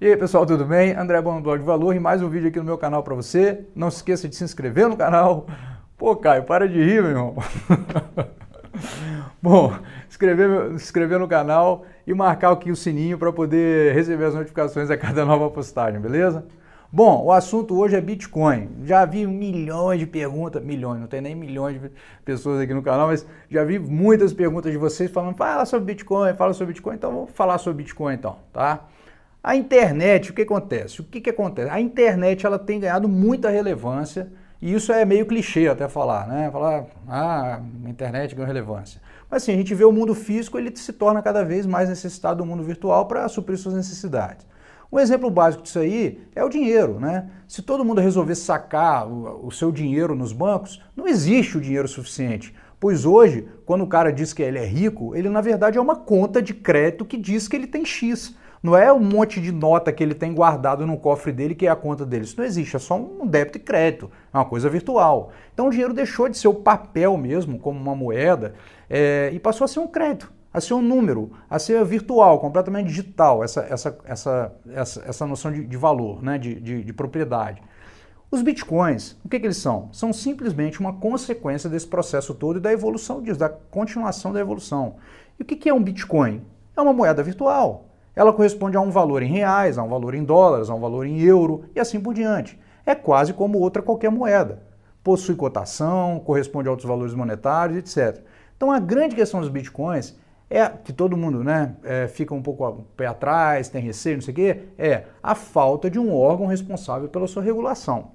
E aí pessoal, tudo bem? André Bom do Blog Valor e mais um vídeo aqui no meu canal para você. Não se esqueça de se inscrever no canal. Pô, Caio, para de rir, meu irmão. Bom, inscrever, inscrever no canal e marcar aqui o sininho para poder receber as notificações a cada nova postagem, beleza? Bom, o assunto hoje é Bitcoin. Já vi milhões de perguntas, milhões, não tem nem milhões de pessoas aqui no canal, mas já vi muitas perguntas de vocês falando, fala sobre Bitcoin, fala sobre Bitcoin, então vamos falar sobre Bitcoin então, tá? A internet, o que acontece? O que, que acontece? A internet ela tem ganhado muita relevância e isso é meio clichê até falar, né? Falar, ah, a internet ganhou relevância. Mas assim, a gente vê o mundo físico, ele se torna cada vez mais necessitado do mundo virtual para suprir suas necessidades. Um exemplo básico disso aí é o dinheiro, né? Se todo mundo resolver sacar o, o seu dinheiro nos bancos, não existe o dinheiro suficiente. Pois hoje, quando o cara diz que ele é rico, ele na verdade é uma conta de crédito que diz que ele tem X. Não é um monte de nota que ele tem guardado no cofre dele, que é a conta dele. Isso não existe, é só um débito e crédito, é uma coisa virtual. Então o dinheiro deixou de ser o papel mesmo, como uma moeda, é, e passou a ser um crédito a ser um número, a ser virtual, completamente digital, essa, essa, essa, essa, essa noção de, de valor, né? De, de, de, propriedade. Os bitcoins, o que, que eles são? São simplesmente uma consequência desse processo todo e da evolução disso, da continuação da evolução. E o que, que é um bitcoin? É uma moeda virtual. Ela corresponde a um valor em reais, a um valor em dólares, a um valor em euro e assim por diante. É quase como outra qualquer moeda. Possui cotação, corresponde a outros valores monetários, etc. Então a grande questão dos bitcoins é que todo mundo né, é, fica um pouco um pé atrás, tem receio, não sei o quê, é a falta de um órgão responsável pela sua regulação.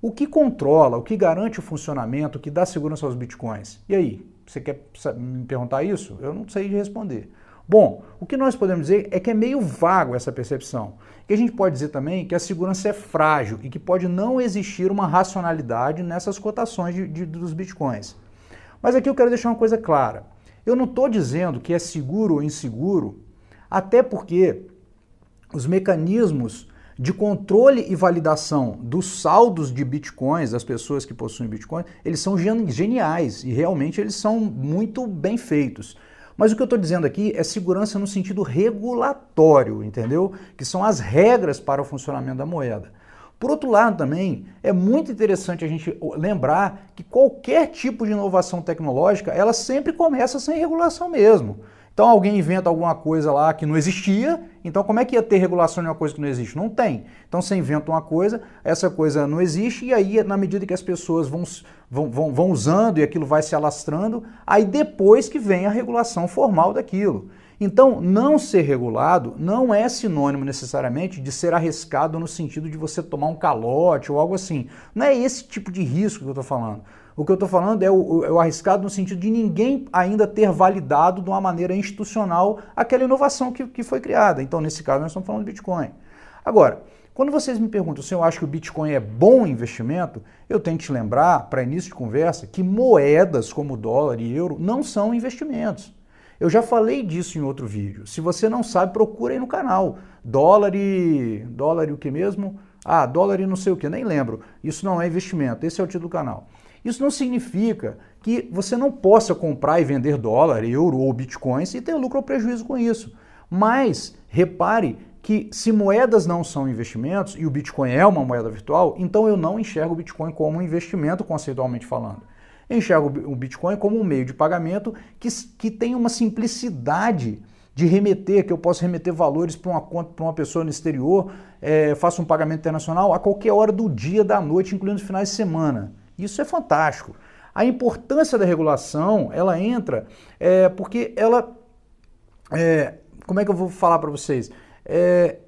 O que controla, o que garante o funcionamento, o que dá segurança aos bitcoins? E aí, você quer me perguntar isso? Eu não sei responder. Bom, o que nós podemos dizer é que é meio vago essa percepção. Que a gente pode dizer também é que a segurança é frágil e que pode não existir uma racionalidade nessas cotações de, de, dos bitcoins. Mas aqui eu quero deixar uma coisa clara. Eu não estou dizendo que é seguro ou inseguro, até porque os mecanismos de controle e validação dos saldos de bitcoins, das pessoas que possuem bitcoins, eles são geniais e realmente eles são muito bem feitos. Mas o que eu estou dizendo aqui é segurança no sentido regulatório, entendeu? Que são as regras para o funcionamento da moeda. Por outro lado, também é muito interessante a gente lembrar que qualquer tipo de inovação tecnológica ela sempre começa sem regulação mesmo. Então alguém inventa alguma coisa lá que não existia, então como é que ia ter regulação de uma coisa que não existe? Não tem. Então você inventa uma coisa, essa coisa não existe, e aí na medida que as pessoas vão, vão, vão, vão usando e aquilo vai se alastrando, aí depois que vem a regulação formal daquilo. Então, não ser regulado não é sinônimo necessariamente de ser arriscado no sentido de você tomar um calote ou algo assim. Não é esse tipo de risco que eu estou falando. O que eu estou falando é o, é o, arriscado no sentido de ninguém ainda ter validado de uma maneira institucional aquela inovação que, que foi criada. Então, nesse caso, nós estamos falando de Bitcoin. Agora, quando vocês me perguntam se eu acho que o Bitcoin é bom investimento, eu tenho que te lembrar, para início de conversa, que moedas como dólar e euro não são investimentos. Eu já falei disso em outro vídeo. Se você não sabe, procura aí no canal. Dólar e. dólar e o que mesmo? Ah, dólar e não sei o que, nem lembro. Isso não é investimento, esse é o título do canal. Isso não significa que você não possa comprar e vender dólar, euro ou bitcoins e ter lucro ou prejuízo com isso. Mas repare que se moedas não são investimentos e o Bitcoin é uma moeda virtual, então eu não enxergo o Bitcoin como um investimento conceitualmente falando. Eu enxergo o Bitcoin como um meio de pagamento que, que tem uma simplicidade de remeter, que eu posso remeter valores para uma conta para uma pessoa no exterior é, faça um pagamento internacional a qualquer hora do dia, da noite, incluindo os finais de semana. Isso é fantástico. A importância da regulação, ela entra é, porque ela... É, como é que eu vou falar para vocês? É,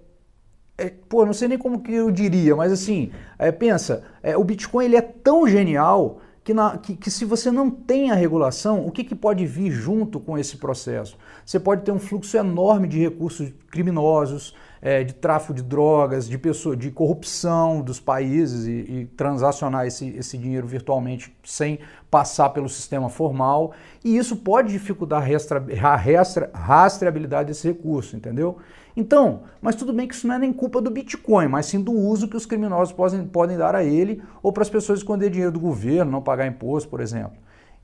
é, pô, não sei nem como que eu diria, mas assim, é, pensa, é, o Bitcoin ele é tão genial que, na, que, que, se você não tem a regulação, o que, que pode vir junto com esse processo? Você pode ter um fluxo enorme de recursos criminosos, é, de tráfico de drogas, de, pessoa, de corrupção dos países e, e transacionar esse, esse dinheiro virtualmente sem passar pelo sistema formal. E isso pode dificultar a, restra, a restra, rastreabilidade desse recurso, entendeu? Então, mas tudo bem que isso não é nem culpa do Bitcoin, mas sim do uso que os criminosos podem, podem dar a ele ou para as pessoas esconder dinheiro do governo, não pagar imposto, por exemplo.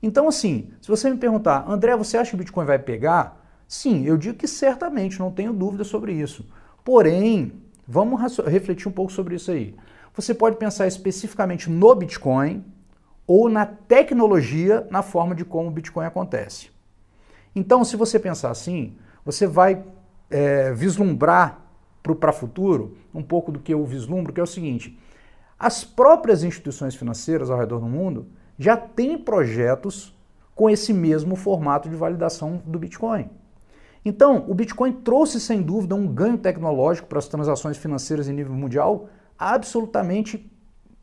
Então, assim, se você me perguntar, André, você acha que o Bitcoin vai pegar? Sim, eu digo que certamente, não tenho dúvida sobre isso. Porém, vamos refletir um pouco sobre isso aí. Você pode pensar especificamente no Bitcoin ou na tecnologia, na forma de como o Bitcoin acontece. Então, se você pensar assim, você vai é, vislumbrar para o futuro um pouco do que eu vislumbro, que é o seguinte: as próprias instituições financeiras ao redor do mundo já têm projetos com esse mesmo formato de validação do Bitcoin. Então, o Bitcoin trouxe sem dúvida um ganho tecnológico para as transações financeiras em nível mundial absolutamente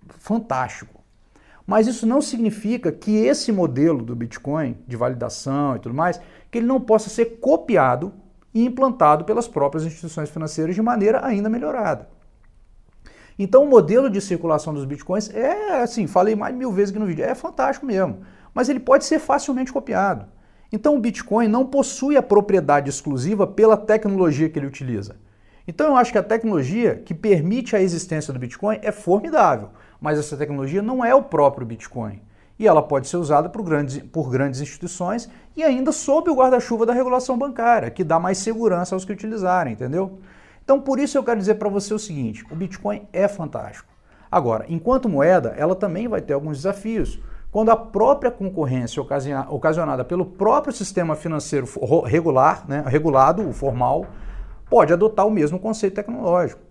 fantástico. Mas isso não significa que esse modelo do Bitcoin de validação e tudo mais, que ele não possa ser copiado e implantado pelas próprias instituições financeiras de maneira ainda melhorada. Então o modelo de circulação dos bitcoins é assim, falei mais de mil vezes aqui no vídeo, é fantástico mesmo, mas ele pode ser facilmente copiado. Então o Bitcoin não possui a propriedade exclusiva pela tecnologia que ele utiliza. Então eu acho que a tecnologia que permite a existência do Bitcoin é formidável, mas essa tecnologia não é o próprio Bitcoin. E ela pode ser usada por grandes, por grandes instituições e ainda sob o guarda-chuva da regulação bancária, que dá mais segurança aos que utilizarem, entendeu? Então por isso eu quero dizer para você o seguinte: o Bitcoin é fantástico. Agora, enquanto moeda, ela também vai ter alguns desafios quando a própria concorrência ocasionada pelo próprio sistema financeiro regular, né, regulado, o formal, pode adotar o mesmo conceito tecnológico.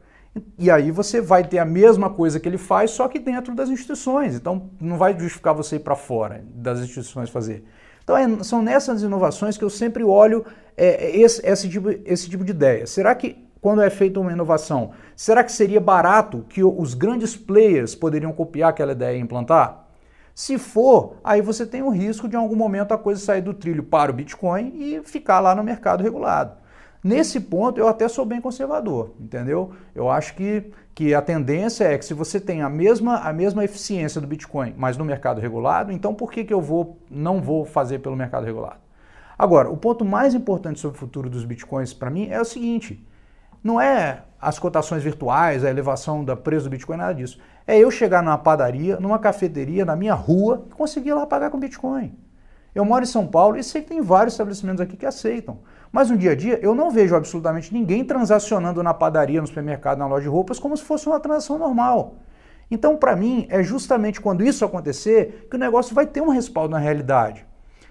E aí você vai ter a mesma coisa que ele faz, só que dentro das instituições. Então não vai justificar você ir para fora das instituições fazer. Então é, são nessas inovações que eu sempre olho é, é, esse, esse, tipo, esse tipo de ideia. Será que quando é feita uma inovação, será que seria barato que os grandes players poderiam copiar aquela ideia e implantar? Se for, aí você tem o risco de em algum momento a coisa sair do trilho para o Bitcoin e ficar lá no mercado regulado. Nesse ponto eu até sou bem conservador, entendeu? Eu acho que, que a tendência é que se você tem a mesma, a mesma eficiência do Bitcoin, mas no mercado regulado, então por que, que eu vou não vou fazer pelo mercado regulado? Agora, o ponto mais importante sobre o futuro dos Bitcoins para mim é o seguinte, não é as cotações virtuais, a elevação do preço do Bitcoin, nada disso. É eu chegar numa padaria, numa cafeteria, na minha rua e conseguir lá pagar com Bitcoin. Eu moro em São Paulo e sei que tem vários estabelecimentos aqui que aceitam. Mas no dia a dia eu não vejo absolutamente ninguém transacionando na padaria, no supermercado, na loja de roupas como se fosse uma transação normal. Então, para mim, é justamente quando isso acontecer que o negócio vai ter um respaldo na realidade.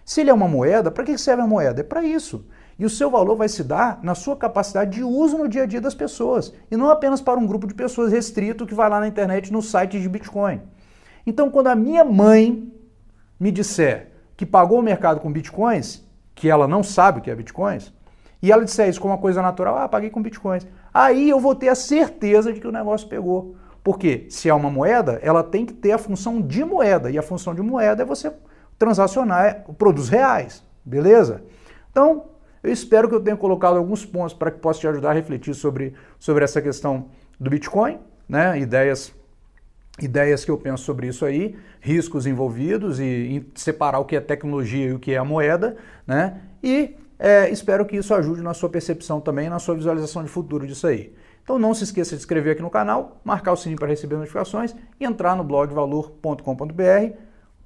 Se ele é uma moeda, para que serve a moeda? É para isso. E o seu valor vai se dar na sua capacidade de uso no dia a dia das pessoas, e não apenas para um grupo de pessoas restrito que vai lá na internet no site de Bitcoin. Então, quando a minha mãe me disser que pagou o mercado com Bitcoins, que ela não sabe o que é Bitcoins, e ela disser isso como uma coisa natural, ah, paguei com Bitcoins, aí eu vou ter a certeza de que o negócio pegou. Porque se é uma moeda, ela tem que ter a função de moeda, e a função de moeda é você transacionar é produtos reais, beleza? Então, eu espero que eu tenha colocado alguns pontos para que possa te ajudar a refletir sobre, sobre essa questão do Bitcoin, né? ideias, ideias que eu penso sobre isso aí, riscos envolvidos e, e separar o que é tecnologia e o que é a moeda, né? e é, espero que isso ajude na sua percepção também, na sua visualização de futuro disso aí. Então não se esqueça de se inscrever aqui no canal, marcar o sininho para receber notificações e entrar no blog valor.com.br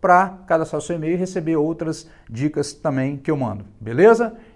para cadastrar seu e-mail e receber outras dicas também que eu mando, beleza?